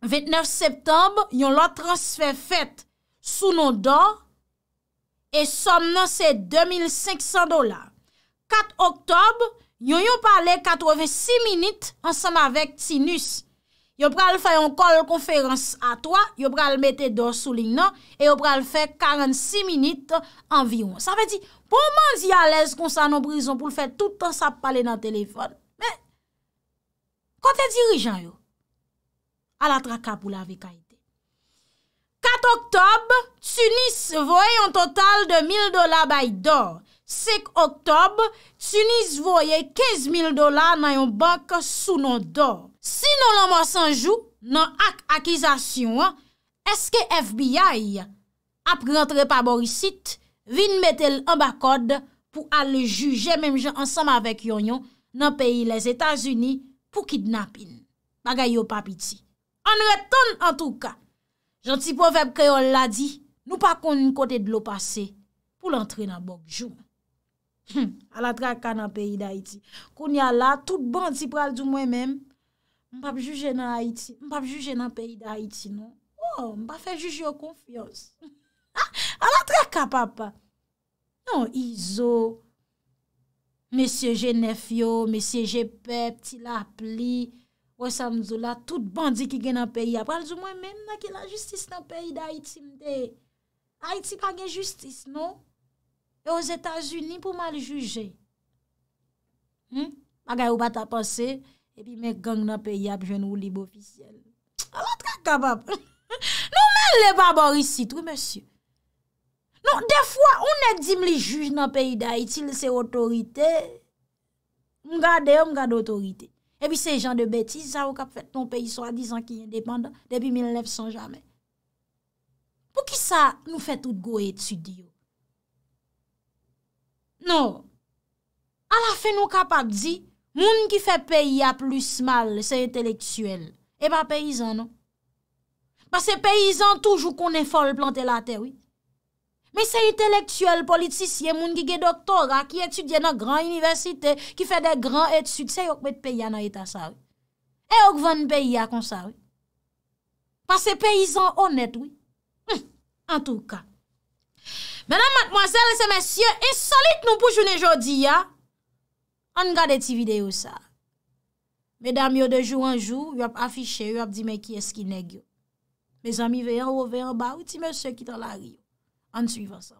29 septembe, yon la transfer fèt sou non dor e som nan se 2500 dolar. 4 oktob, yon yon pale 86 minute ansam avek TINUS. yo pral fè yon kol konferans a toa, yo pral mette do souling nan, e yo pral fè 46 minit anviron. Sa fè di, pouman di alèz kon sa nan brison pou l fè toutan sa pale nan telefon. Mè, kote dirijan yo, ala traka pou la vè kaite. 4 oktob, Tsunis voye yon total de 1000 dola bayi do. 5 oktob, Tsunis voye 15 000 dola nan yon bank sou non do. Si nou lanman sanjou, nan ak akizasyon, eske FBI ap rentre pa borisit, vin metel an bakod pou al le juje, mèm jan ansam avèk yon yon nan peyi les Etats-Unis pou kidnapin. Magay yo papiti. An reton an touka. Janti poveb kreol la di, nou pa kon yon kote de lo pase pou lantre nan bokjou. Hm, al atrak ka nan peyi da iti. Koun ya la, tout ban ti pral du mwen mèm, Mpap juje nan Haiti. Mpap juje nan peyi da Haiti, nou. Ou, oh, mpap fe juje yo konfiyos. Ha, [laughs] ala treka, papa. Nou, Izo, M.G. Nefyo, M.G. Pep, Tila Apli, Wosam Zola, tout bandi ki gen nan peyi. Apo aljou mwen men na ki la justis nan peyi da Haiti mde. Haiti kage justis, nou. E o Zeta Zuni pou mal juje. Mpap ge ou bat apanse, Epi men gang nan peyi ap jwen ou libo ofisyel. Alot kakabab. Non men lev abor isi, tri monsi. Non, defwa, on edi m li juj nan peyi da, itil se otorite, m gade, m gade otorite. Epi se jan de beti, sa ou kap fet ton peyi swa dizan ki yon depanda, depi men lev son jame. Po ki sa, nou fet tout go et su diyo. Non, ala fe nou kap ap di, Moun ki fe peyi a plus mal se entelektuel, e pa peyizan nou. Pa se peyizan toujou konen fol plante la te, oui. Me se entelektuel politisye, moun ki ge doktora, ki etudye nan gran universite, ki fe de gran etude, se yonk met peyi a nan etasa, oui. E yonk ven peyi a konsa, oui. Pa se peyizan honet, oui. Hm, en tou ka. Menan matmoazel se mesye, esolit nou pou jounen jodi ya. An gade ti videyo sa. Medam yo de jou an jou, yo ap afishe, yo ap di me ki eski negyo. Me zami veyan ou veyan ba, ou ti me se ki talari. An suiv ansam.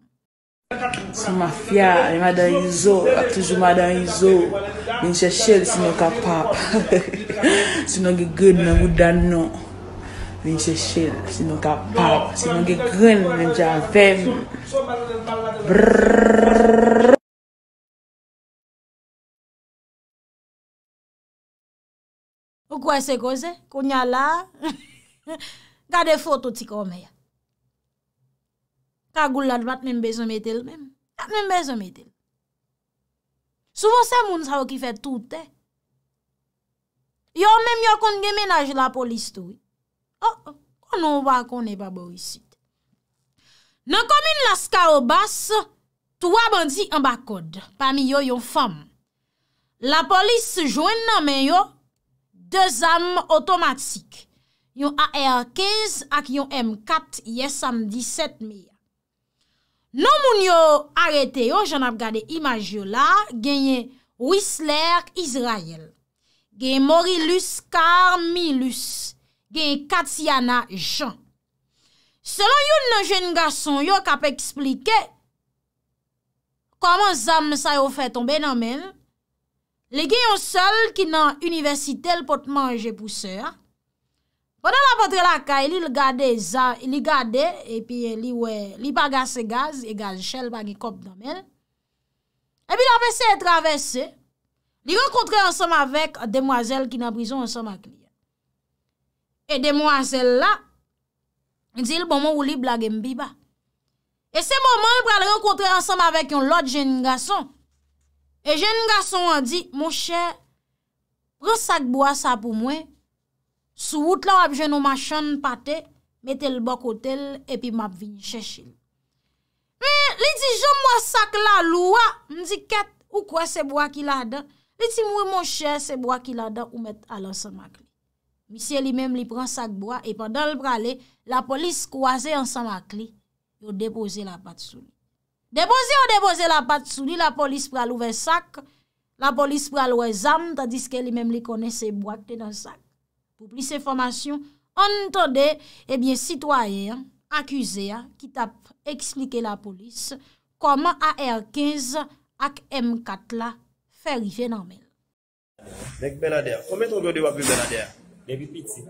Se ma fya, e ma dan yi zo, ak toujou ma dan yi zo, vin se chel si nou ka pap. Si nou ge gwen nan mou dan nou. Vin se chel si nou ka pap. Si nou ge gwen nan mou dan mou. Brrrrrr. Ou kwen se kwen se? Kwen nyal la? Gade foto ti kwen me ya. Kwa goulad bat men bezon metel men. Bat men bezon metel. Souwen se moun sa ou ki fè toutè. Yo menm yo kwen gemenaj la polis tou. Kwen nou wakon e pa bo yisite. Nan komin la ska ou bas, tou wab an di an bakod. Pamiyo yon fam. La polis jwen nan men yo, De zam otomatik, yon AR-15 ak yon M4, yesam 17 miya. Non moun yo arete yo, jan ap gade imaj yo la, genye Whistler Israel, genye Morilus Karmilus, genye Katiana Jean. Selon yon nan jen gason yo kap eksplike, koman zam sa yo fè tombe nan men? li gen yon sol ki nan universite l pot manje pou sè. Podan la potre la ka, li li gade, e li bagase gaz, e gaz chèl bagi kop nan men. E pi la pe se travesse, li rekontre ansam avek demwazel ki nan brison ansam ak li. E demwazel la, di l poman ou li blage mbi ba. E se moman, li pral rekontre ansam avek yon lot jen nga son. E jen gason an di, moun chè, pran sak boya sa pou mwen, sou wout la wap jen o machan patè, metè l bok otèl, epi map vin chè chè. Men, li di jom mwen sak la loua, mwen di ket, ou kwa se boya ki la dan, li di mwen moun chè se boya ki la dan ou met alan san makli. Misye li menm li pran sak boya, e padan l pralè, la polis kwa zè an san makli, yo depoze la pat sou li. Depoze ou depoze la pat sou li, la polis pral ouve sak, la polis pral ouwe zam, tadis ke li mem li kone se bo akte nan sak. Poupli se formasyon, an tonde, ebyen sitwaye, akuse, ki tap ekslike la polis, koman AR-15 ak M4 la feri fenomen. Nek Beladea, kome ton gyo dewa bi Beladea? Debi piti.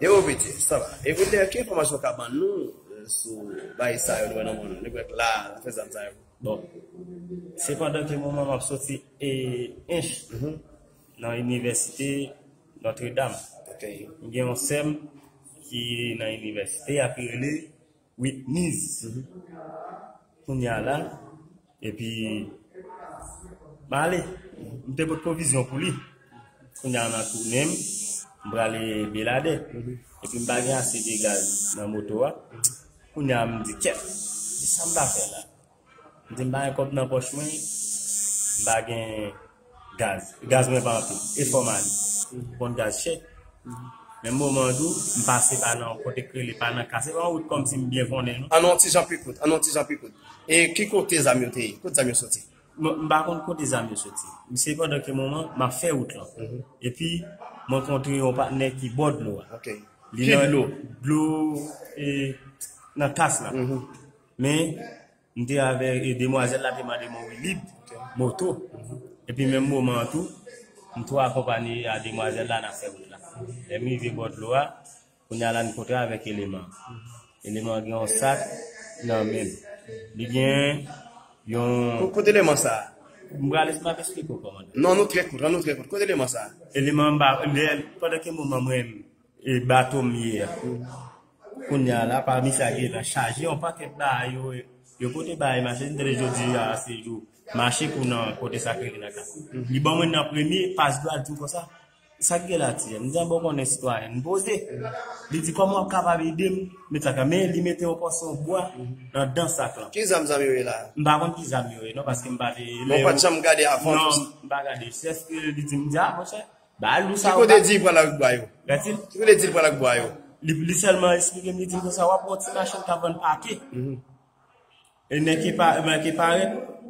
Debo piti, sa va. Evo te akye formasyon kaban loun. sou bayi sa yon wè nan moun. Nèk wèk la, fè zan sa yon. Bon. Se pandan ki moun mè mè apsoti e enj mhm. nan universite Notre Dame. Ok. Nge yon sem ki nan universite apir li, wèk miz. Koun ya lan, epi, ba ale, mte bot provizyon pou li. Koun ya nan kounen, mbra le belade, mhm. epi mba gen ase de gaz nan motowa, ou nyam di kef. Di sa m da fe la. Di m ba yon kop nan poch mwen, m bagen gaz. Gaz mwen pa m api. E foman. Bon gaz chek. Men mouman dou, m pase pa nan kote kre li, pa nan kase. Wan wot kom si m bie vonen nou. Anon ti jan pi kout. Anon ti jan pi kout. E ki kote zamyon te yi? Kote zamyon soti? M bakon kote zamyon soti. M sebe doke mouman, man fe wot lan. Mhm. E pi, m kontri yon patne ki bod nou. Ok. Li nan lou? Blou... E, Nan tas la. Men, mwen te ave e demwazel la peman demwwe lib, moto. Epi men mwoman tou, mwen tou akopani a demwazel la nan fevout la. E mi vi Godloa, pou nyalan kote avèk eleman. Eleman gen yon sak, nan men. Bi gen, yon... Kou koteleman sa? Mwen gale seman fespliko komanda. Nan nou krekout, nan nou krekout. Kou koteleman sa? Eleman mba, mwen, padeke mwen mwen mwen, e batou mye akou. Kounja la pa mi sa ge la chaje, yon pa te baya yo e, yo kote baya yon masye di rejo di ya se yon, masye kounan kote sa kredi la ka. Mhm. Li bonwen nan premi, pas do a di yon kosa, sa ge la te, mwen jan bonwen esitwa e, mwen pou se, mhm. di ti kon mwen kap avi dem, metaka men li mete opo son gwa, mhm. nan dansa kran. Ki zam zam yo e la? Mba kon ki zam yo e no, paske mba de, mba pa chan mga de a fon. Non, mba gade, se eske di ti mja aposye, ba alou sa wak. Ti kote di yon pa la gwa yo? Gatil? Ti kote di yon pa la gwa yo? Li selman ispikem li diyo sa wap wot si National Government Party E men ke pare,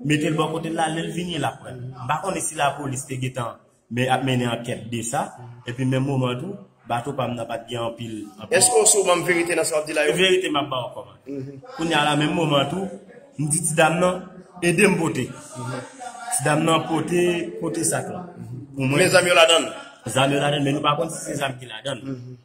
metel bon kote la, lel vinyen la pou el Bakon isi la polis te getan, men ap mene anker de sa E pi men mouman tou, batou pa mnen pati gen anpil Espo sou mwen verite naso avdi la yo? Verite mwen pa wakoman Kou nye ala men mouman tou, mwen di ti dam nan edem pote mhm. Ti dam nan pote, pote sa kwa mhm. Mwen zan yo la dan? Zan yo la dan, men nou bakon si zan ki la dan Mwen mhm.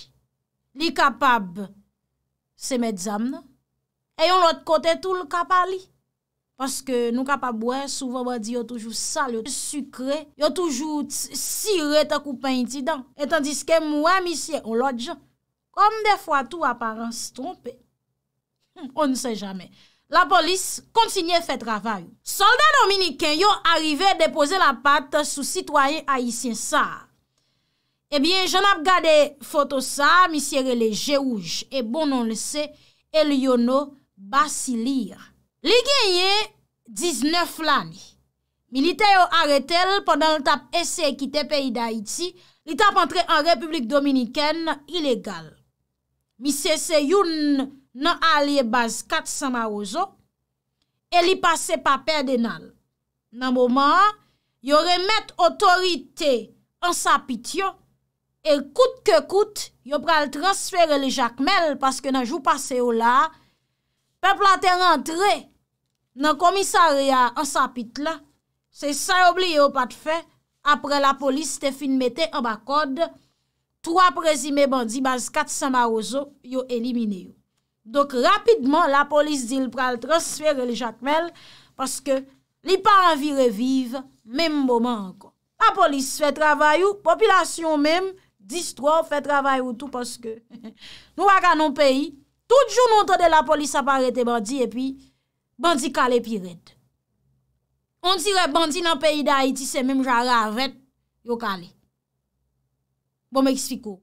Li kapab se medzam nan. E yon lot kote tout l kapab li. Paske nou kapab wè, souvan wè di yon toujou sal, yon toujou sukre, yon toujou sire ta koupen iti dan. Etan diske mwa misye, yon lot jan. Kom de fwa tou aparen se trompe. On ne se jamè. La polis kontinye fet ravay. Soldat Dominikin yon arrive depose la pat sou sitwayen Haitien Saar. Ebyen, jen ap gade foto sa, misye rele je ouj, e bonon lese, e li yonou basi liya. Li genye, 19 lani. Milite yo aretel, podan li tap ese e kite peyi da iti, li tap entre an Republik Dominiken ilegal. Misye se yon nou alie baz kat samaroso, e li pase pa perde nan. Nan mouman, yo remet otorite ansapityo. El kout ke kout, yo pral transfere li jakmel paske nan jou pase yo la, peplante rentre nan komisaria an sapit la, se sa yo bli yo pat fe, apre la polis te fin mette an bak kode, 3 prezime bandi bas 400 marouzo yo elimine yo. Dok rapidman la polis di l pral transfere li jakmel paske li pa anvi reviv, mem moman anko. La polis fe travay yo, populasyon menm, Dis tro, fè travay woutou paske nou wak anon peyi, tout [laughs] joun ontode la polis aparete bandi e pi bandi kale pi ret. On dire bandi nan peyi da Haiti se menm jan ravet yo kale. Bon me ekspiko.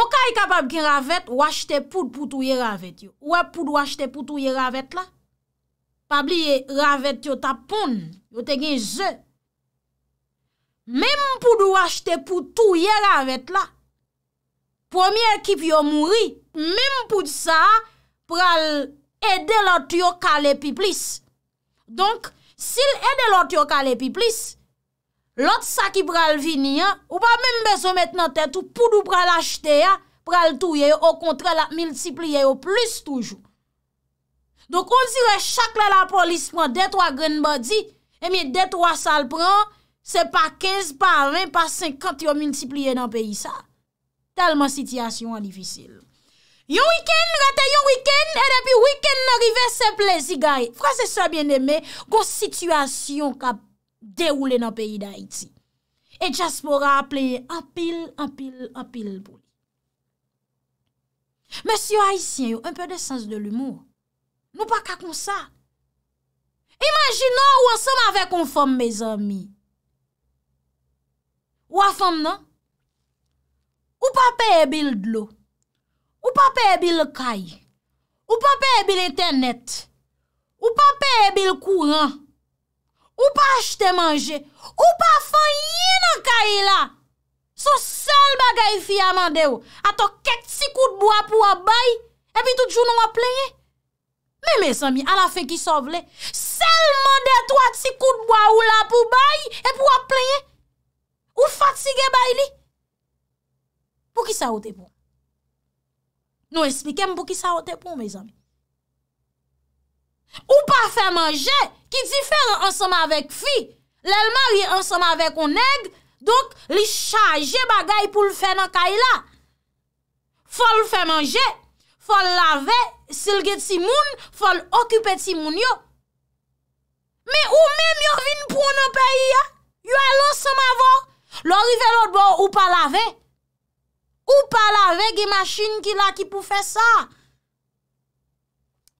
On ka yi kapab gen ravet, wache te poud pou touye ravet yo. Wache te poud pou touye ravet la. Pabliye ravet yo tapon, yo te gen zè. Mem pou dou achete pou tou yera avet la. Premier kip yo mouri, mem pou di sa, pral ede lot yo kale pi plis. Donk, sil ede lot yo kale pi plis, lot sa ki pral vini, ou pa mem bezou met nan tet, pou dou pral achete, pral tou yere, ou kontre la, mitsipli yere, ou plis toujou. Donk, on zire chak la la polis, pran detwa gren badi, emi detwa sal pran, Se pa 15, pa 20, pa 50 yon multiplye nan peyi sa. Talman sityasyon an difisil. Yon wikend, rate yon wikend, e depi wikend nan rive se plezi gaye. Frase sa bien eme, kon sityasyon ka deroule nan peyi da iti. Et jaspora apleye an pil, an pil, an pil. Mè si yon haisyen yon, an pe de sens de l'humour. Nou pa kakon sa. Imaginò ou an som ave konforme me zanmi. Ou pa paye bil dlo, ou pa paye bil kaye, ou pa paye bil internet, ou pa paye bil kouran, ou pa achete manje, ou pa fanyi nan kaye la. Sou sol bagay fi amande ou, ato ket si kout bo ap wap baye, epi tout joun wap playe. Meme sami, an a fe ki sovle, sel mande to ati kout bo ap wap baye, epi wap playe. Ou fatige bay li? Pou ki sa ote pou? Nou esplikem pou ki sa ote pou, me zami. Ou pa fè manje, ki ti fè ansema vek fi, lèlman yon ansema vek on neg, donk li chaje bagay pou l fè nan kay la. Fòl fè manje, fòl lave, silge ti moun, fòl okype ti moun yo. Me ou men yo vin pou nou peyi ya, yo alo ansema vò, Lò rive lò dbo ou pa lave. Ou pa lave gey machine ki la ki pou fe sa.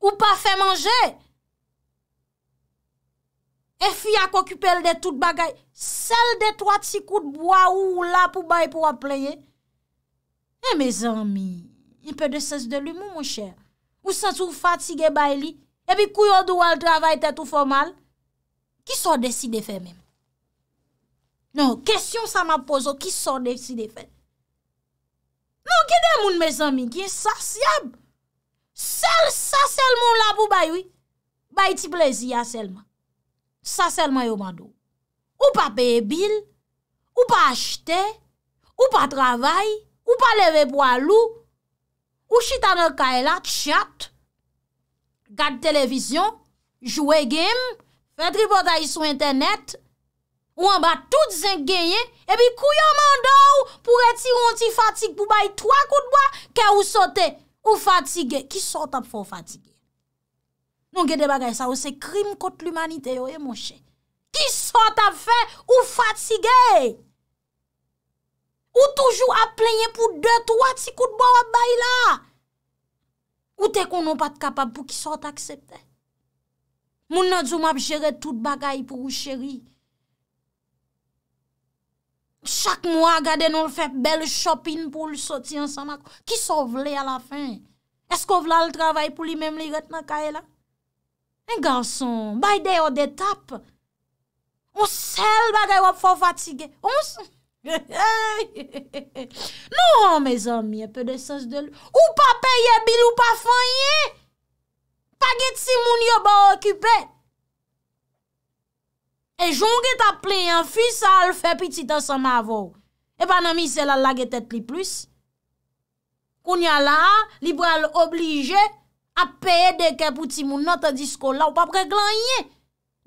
Ou pa fe manje. E fwi ak okupel de tout bagay. Sel de trot si kout bwa ou la pou bay pou apleye. E eh, me zanmi. Y pe de ses de li mou mou chè. Ou ses ou fat si ge bay li. E bi kou yo dwo al travay te tou fomal. Ki so desi de fe mèm. Non, kestyon sa ma pozo ki son de si de fen. Non, ki de moun me zanmi ki e sa siyab. Sel, sa sel moun la pou bayoui. Bay ti plezi ya selman. Sa selman yo mandou. Ou pa peye bil, ou pa achete, ou pa travay, ou pa leve po alou. Ou chita nou ka elat, chiat. Gade televizyon, jwe gem, fe tri potay sou internet. Ou an ba tout zeng genye, ebi kou yon mandou pou retiron ti fatig pou bayi 3 koutbwa, ke ou sote ou fatigye. Ki sote ap fò ou fatigye? Non gede bagay sa, ou se krim kote l'umanite yo, e mon chenye. Ki sote ap fè ou fatigye? Ou toujou ap plenye pou 2-3 koutbwa wap bayi la? Ou te konon pat kapab pou ki sote aksepte? Moun nan djou map jere tout bagay pou ou cheri, Chak mwa gade nou l fè bel shopin pou l soti ansan mako. Ki sou vle al la fin? Esko vle al travay pou li menm li ret nan kaje la? En ganson, bayde yo detap. On sel bagay wap fò fatige. On sel. [laughs] Non, me zanmi, e pe de sens de lou. Ou pa peye bil ou pa fanyen. Paget si moun yo ba okype. E jongi ta ple yon fisa al fe piti ta sa ma avou. E banan mi se la lage tet li plus. Koun ya la, librel oblige a peye deke pou ti moun notan disko la ou papre glan yon.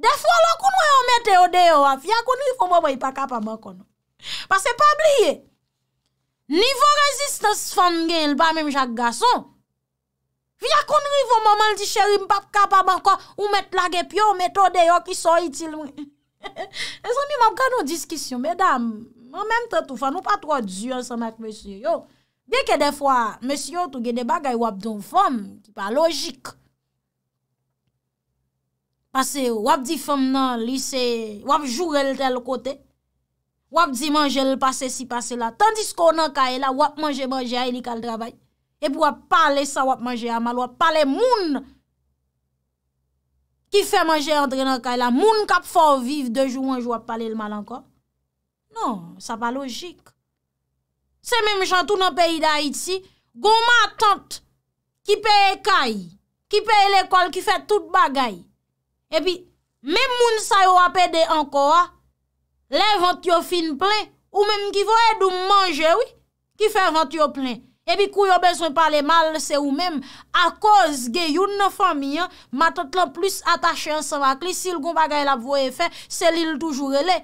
Defwa la koun wè o mette o deyo a, fia koun rivo mou mwen yon pa kapa mwen kono. Pa se pa bliye, nivou rezistans fan gen lba mwen mwen chak gason. Fia koun rivo mou mwen ldi cheri mwen pa kapa mwen kon, ou mette lage pyo, ou mette o deyo ki so itil mwen. E san mi map gano diskisyon, medam, an menm ten tou fanou, pa tro diyon san mèk mèsyon yo. Biè ke defwa, mèsyon tou gen de bagay wap don fòm, ki pa logik. Pase wap di fòm nan lise, wap jure l tel kote, wap di manje l pase si pase la, tandis kon an ka e la, wap manje manje a eni kal travay, e pou wap pale sa wap manje a mal, wap pale moun, Ki fè manje andre nan kay la, moun kap fò viv de joun anjou ap pale l mal ankon. Non, sa pa logik. Se menm chan tou nan peyi da itsi, goma tante ki peye kay, ki peye l ekol ki fè tout bagay. E pi, menm moun sa yo apede ankon, le vant yo fin plen, ou menm ki vò edou manje, ki fè vant yo plen. Ebi kou yo bezwen pale mal, se ou menm, a koz ge yon nan fami, matot lan plus atache ansan wakli, sil kon pa gaye la voye fe, selil toujoure le.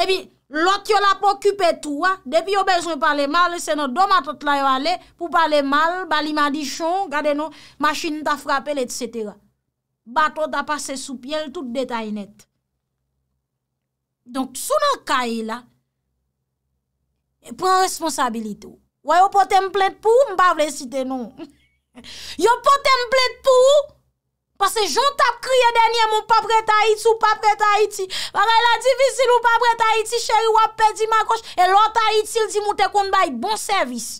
Ebi, lot yo la pokupe tou, depi yo bezwen pale mal, se nou do matot la yo ale, pou pale mal, bali madichon, gade nou, machine ta frapele, etc. Bato ta pase sou piel, tout detay net. Donk, sou nan kaye la, pren responsabilite ou. Wè yo pote m plèd pou ou, m bavle site nou. Yo pote m plèd pou ou, pase jont ap kriye denye m ou pa pre ta iti, ou pa pre ta iti. Wè re la divisil ou pa pre ta iti, chèri wap pe di ma kosh, e lò ta iti l di moutè kon bay bon servis.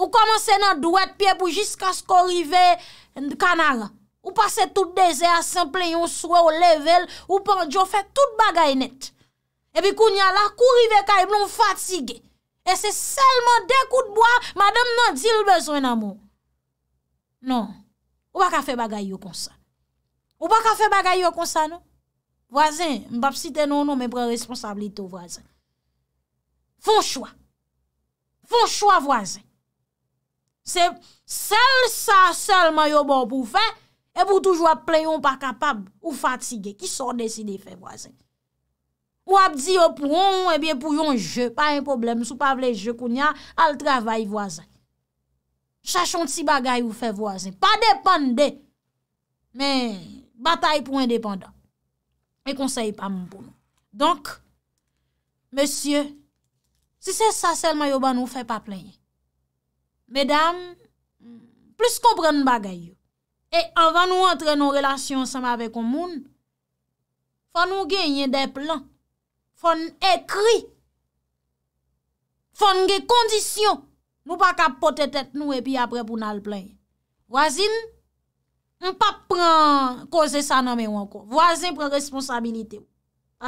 Ou komanse nan duwèd piep ou jiska sko rive kanara. Ou pase tout deze asimple yon souè ou level, ou panjo fè tout bagay net. E bi koun ya la kou rive ka yon fatige. se selman dekou d'boa madame nan dil bezwen nan mou non ou baka fe bagay yo konsa ou baka fe bagay yo konsa nou wazen, mbap si te nou nou mè pren responsabilite ou wazen fon chwa fon chwa wazen se sel sa selman yo bon pou fe e pou toujwa pleyon pa kapab ou fatige ki son desi de fe wazen wap di yo pou yon je, pa yon problem, sou pa vle je koun ya, al travay vwazan. Chachon ti bagay ou fe vwazan. Pa depande, men, batay pou independant. Men konsey pa moun pou nou. Donk, mesye, si se sa sel mayo ban nou fe pa plenye. Medam, plus konpren bagay yo, e anvan nou entre nou relasyon seman vek ou moun, fa nou genye de plan. Fon ekri, fon ge kondisyon, nou pa ka pote tet nou e pi apre pou nan lpley. Vwazin, nou pa pren koze saname ou anko. Vwazin pren responsabilite ou.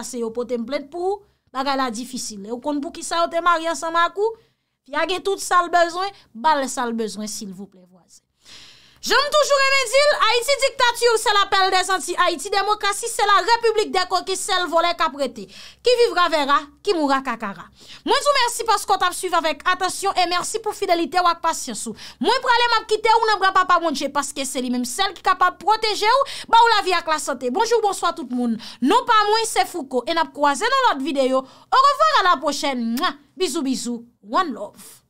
Ase yo pote mpley pou, baga la difisil. Ou kon pou ki sa yo te maryan san makou, pi a ge tout sal bezwen, bal sal bezwen sil vwpley. Jom toujou remedil, Haiti diktatyou, se la pelle des anti-Haiti demokrasi, se la republik deko ki sel vole kaprete. Ki vivra vera, ki moura kakara. Mwen sou mersi paskot ap suyve avèk, atasyon, e mersi pou fidelite wak pasyansou. Mwen pralè m ap kite ou nan bra pa pa mounje, paske se li mèm sel ki kapap proteje ou, ba ou la vi ak la sante. Bonjou, bonsoit tout moun. Non pa moun, se fouko, en ap kouazè nan lot videyo. Orvòr an ap pochè, mwa, bizou bizou, one love.